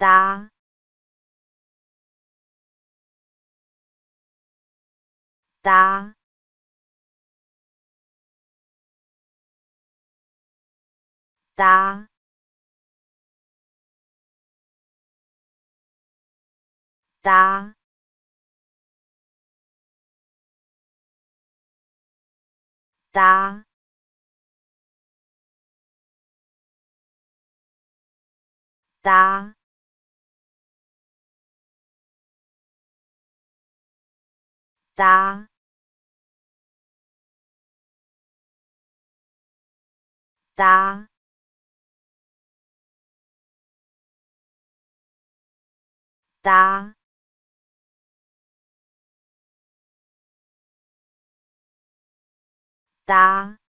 哒。答。答。答。答。答。答。答。答。